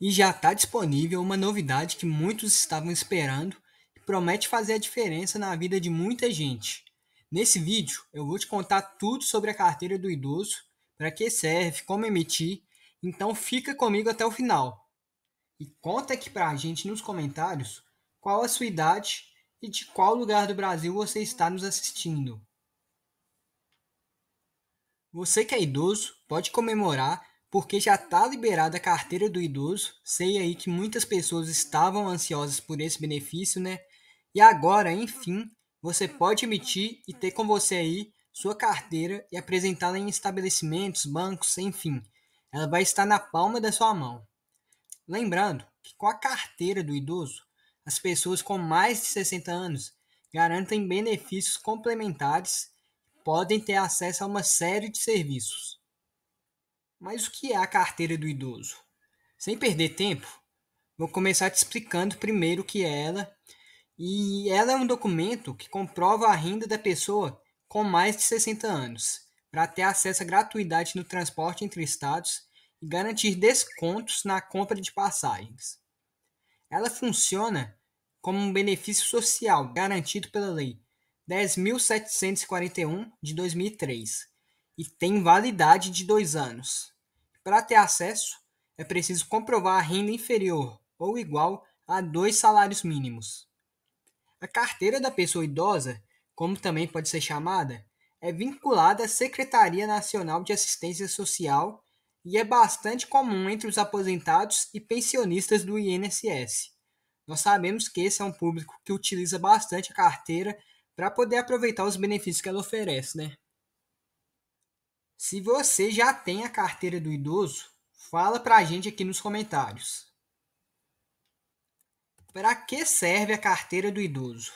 E já está disponível uma novidade que muitos estavam esperando e promete fazer a diferença na vida de muita gente. Nesse vídeo eu vou te contar tudo sobre a carteira do idoso, para que serve, como emitir, então fica comigo até o final. E conta aqui para a gente nos comentários qual a sua idade e de qual lugar do Brasil você está nos assistindo. Você que é idoso pode comemorar porque já está liberada a carteira do idoso. Sei aí que muitas pessoas estavam ansiosas por esse benefício, né? E agora, enfim, você pode emitir e ter com você aí sua carteira e apresentá-la em estabelecimentos, bancos, enfim. Ela vai estar na palma da sua mão. Lembrando que com a carteira do idoso, as pessoas com mais de 60 anos garantem benefícios complementares e podem ter acesso a uma série de serviços. Mas o que é a carteira do idoso? Sem perder tempo, vou começar te explicando primeiro o que é ela. E ela é um documento que comprova a renda da pessoa com mais de 60 anos, para ter acesso à gratuidade no transporte entre estados e garantir descontos na compra de passagens. Ela funciona como um benefício social garantido pela Lei 10.741 de 2003 e tem validade de dois anos. Para ter acesso, é preciso comprovar a renda inferior ou igual a dois salários mínimos. A carteira da pessoa idosa, como também pode ser chamada, é vinculada à Secretaria Nacional de Assistência Social e é bastante comum entre os aposentados e pensionistas do INSS. Nós sabemos que esse é um público que utiliza bastante a carteira para poder aproveitar os benefícios que ela oferece, né? Se você já tem a carteira do idoso, fala para a gente aqui nos comentários. Para que serve a carteira do idoso?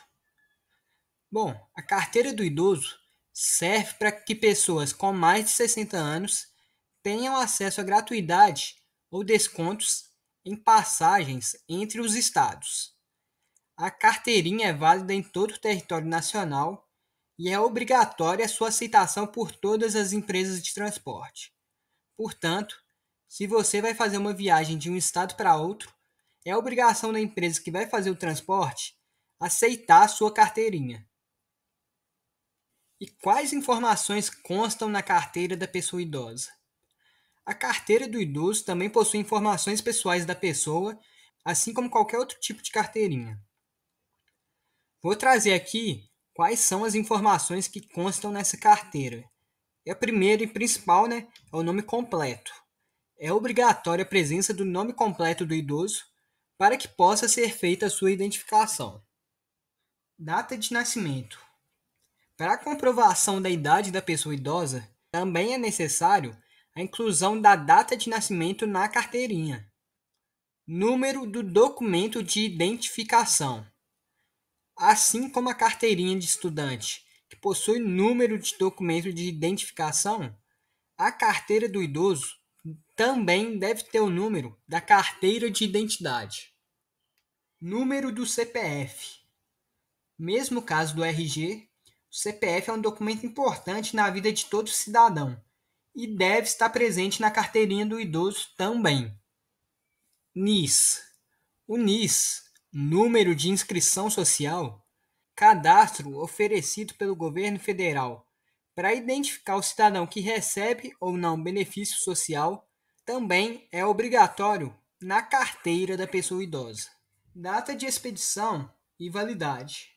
Bom, a carteira do idoso serve para que pessoas com mais de 60 anos tenham acesso à gratuidade ou descontos em passagens entre os estados. A carteirinha é válida em todo o território nacional e é obrigatória a sua aceitação por todas as empresas de transporte. Portanto, se você vai fazer uma viagem de um estado para outro, é obrigação da empresa que vai fazer o transporte aceitar a sua carteirinha. E quais informações constam na carteira da pessoa idosa? A carteira do idoso também possui informações pessoais da pessoa, assim como qualquer outro tipo de carteirinha. Vou trazer aqui quais são as informações que constam nessa carteira. E a primeira e principal né, é o nome completo. É obrigatória a presença do nome completo do idoso para que possa ser feita a sua identificação. Data de nascimento. Para a comprovação da idade da pessoa idosa, também é necessário a inclusão da data de nascimento na carteirinha. Número do documento de identificação assim como a carteirinha de estudante, que possui número de documento de identificação, a carteira do idoso também deve ter o número da carteira de identidade. Número do CPF. Mesmo caso do RG, o CPF é um documento importante na vida de todo cidadão e deve estar presente na carteirinha do idoso também. NIS. O NIS número de inscrição social, cadastro oferecido pelo governo federal para identificar o cidadão que recebe ou não benefício social, também é obrigatório na carteira da pessoa idosa. Data de expedição e validade.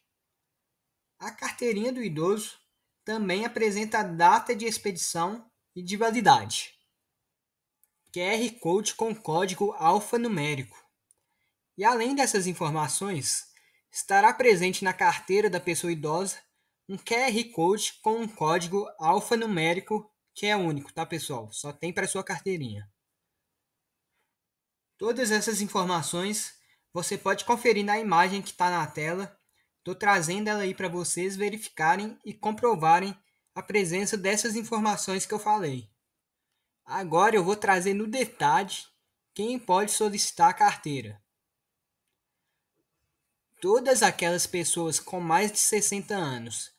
A carteirinha do idoso também apresenta a data de expedição e de validade. QR Code com código alfanumérico. E além dessas informações, estará presente na carteira da pessoa idosa um QR Code com um código alfanumérico que é único, tá pessoal? Só tem para sua carteirinha. Todas essas informações você pode conferir na imagem que está na tela. Estou trazendo ela aí para vocês verificarem e comprovarem a presença dessas informações que eu falei. Agora eu vou trazer no detalhe quem pode solicitar a carteira todas aquelas pessoas com mais de 60 anos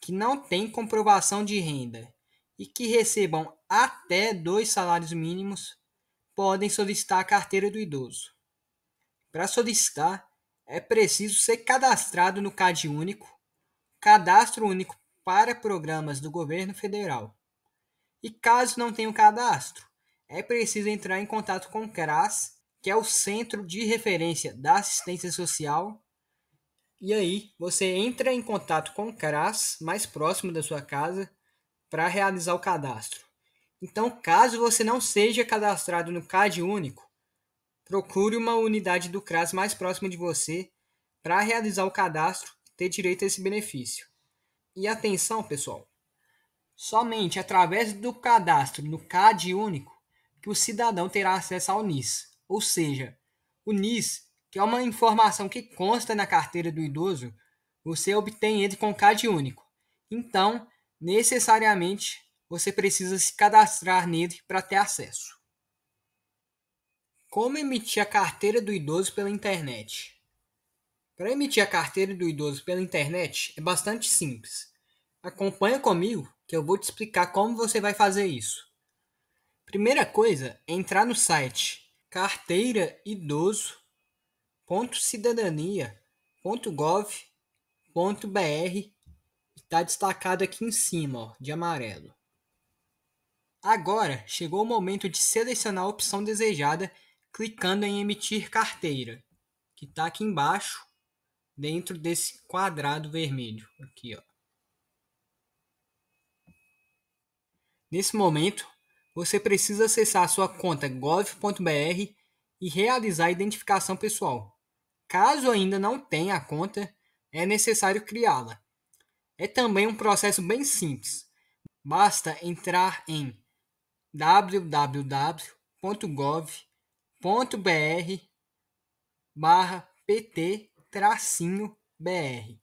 que não têm comprovação de renda e que recebam até dois salários mínimos podem solicitar a carteira do idoso. Para solicitar, é preciso ser cadastrado no CAD Único, Cadastro Único para Programas do Governo Federal. E caso não tenha o cadastro, é preciso entrar em contato com o CRAS, que é o Centro de Referência da Assistência Social, e aí, você entra em contato com o CRAS mais próximo da sua casa para realizar o cadastro. Então, caso você não seja cadastrado no CAD único, procure uma unidade do CRAS mais próxima de você para realizar o cadastro e ter direito a esse benefício. E atenção, pessoal! Somente através do cadastro no CAD único que o cidadão terá acesso ao NIS, ou seja, o NIS que é uma informação que consta na carteira do idoso, você obtém ele com CAD único. Então, necessariamente, você precisa se cadastrar nele para ter acesso. Como emitir a carteira do idoso pela internet? Para emitir a carteira do idoso pela internet é bastante simples. Acompanha comigo que eu vou te explicar como você vai fazer isso. Primeira coisa é entrar no site carteiraidoso.com www.cidadania.gov.br está destacado aqui em cima, ó, de amarelo. Agora chegou o momento de selecionar a opção desejada clicando em emitir carteira, que está aqui embaixo, dentro desse quadrado vermelho aqui, ó. Nesse momento, você precisa acessar sua conta gov.br e realizar a identificação pessoal. Caso ainda não tenha a conta, é necessário criá-la. É também um processo bem simples. Basta entrar em www.gov.br pt br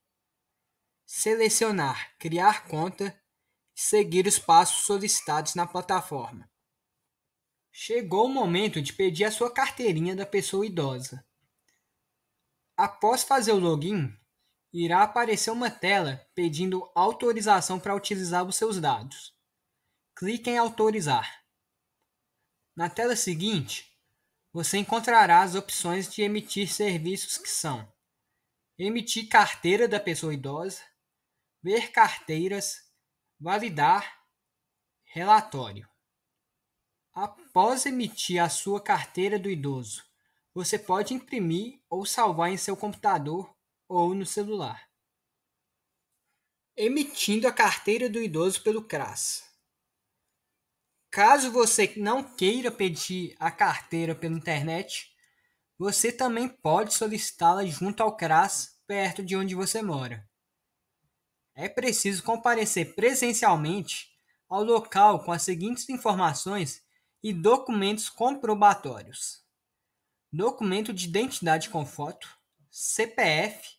selecionar criar conta e seguir os passos solicitados na plataforma. Chegou o momento de pedir a sua carteirinha da pessoa idosa. Após fazer o login, irá aparecer uma tela pedindo autorização para utilizar os seus dados. Clique em Autorizar. Na tela seguinte, você encontrará as opções de emitir serviços que são emitir carteira da pessoa idosa, ver carteiras, validar, relatório. Após emitir a sua carteira do idoso você pode imprimir ou salvar em seu computador ou no celular. Emitindo a carteira do idoso pelo CRAS. Caso você não queira pedir a carteira pela internet, você também pode solicitá-la junto ao CRAS perto de onde você mora. É preciso comparecer presencialmente ao local com as seguintes informações e documentos comprobatórios documento de identidade com foto, CPF,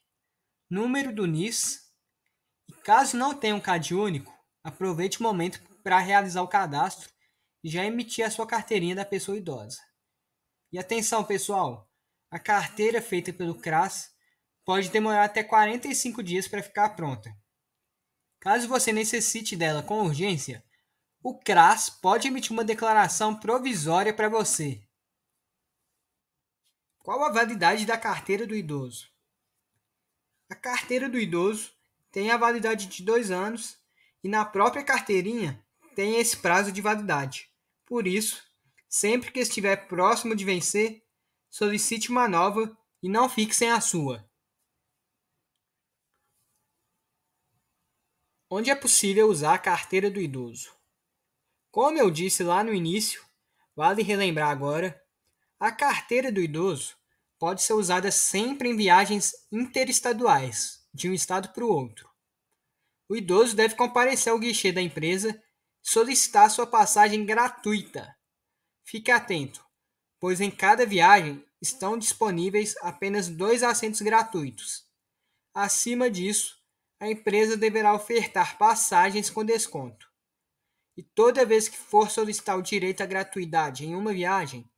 número do NIS. E caso não tenha um CAD único, aproveite o momento para realizar o cadastro e já emitir a sua carteirinha da pessoa idosa. E atenção, pessoal, a carteira feita pelo CRAS pode demorar até 45 dias para ficar pronta. Caso você necessite dela com urgência, o CRAS pode emitir uma declaração provisória para você, qual a validade da carteira do idoso? A carteira do idoso tem a validade de dois anos e na própria carteirinha tem esse prazo de validade. Por isso, sempre que estiver próximo de vencer, solicite uma nova e não fique sem a sua. Onde é possível usar a carteira do idoso? Como eu disse lá no início, vale relembrar agora a carteira do idoso pode ser usada sempre em viagens interestaduais, de um estado para o outro. O idoso deve comparecer ao guichê da empresa e solicitar sua passagem gratuita. Fique atento, pois em cada viagem estão disponíveis apenas dois assentos gratuitos. Acima disso, a empresa deverá ofertar passagens com desconto. E toda vez que for solicitar o direito à gratuidade em uma viagem,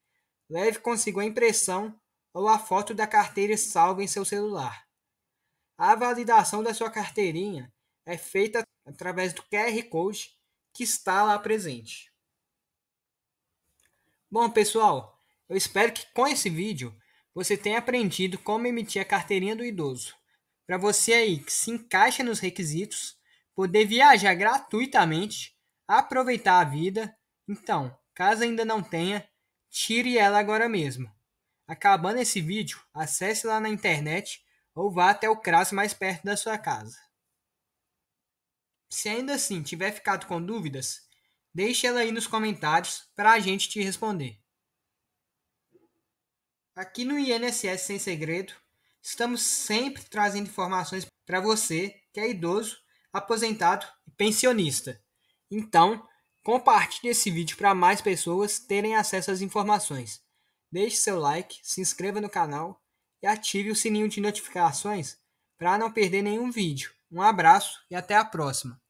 Leve consigo a impressão ou a foto da carteira salva em seu celular. A validação da sua carteirinha é feita através do QR Code que está lá presente. Bom, pessoal, eu espero que com esse vídeo você tenha aprendido como emitir a carteirinha do idoso. Para você aí que se encaixa nos requisitos, poder viajar gratuitamente, aproveitar a vida. Então, caso ainda não tenha, Tire ela agora mesmo. Acabando esse vídeo, acesse lá na internet ou vá até o CRAS mais perto da sua casa. Se ainda assim tiver ficado com dúvidas, deixe ela aí nos comentários para a gente te responder. Aqui no INSS Sem Segredo, estamos sempre trazendo informações para você que é idoso, aposentado e pensionista. Então, Compartilhe esse vídeo para mais pessoas terem acesso às informações. Deixe seu like, se inscreva no canal e ative o sininho de notificações para não perder nenhum vídeo. Um abraço e até a próxima!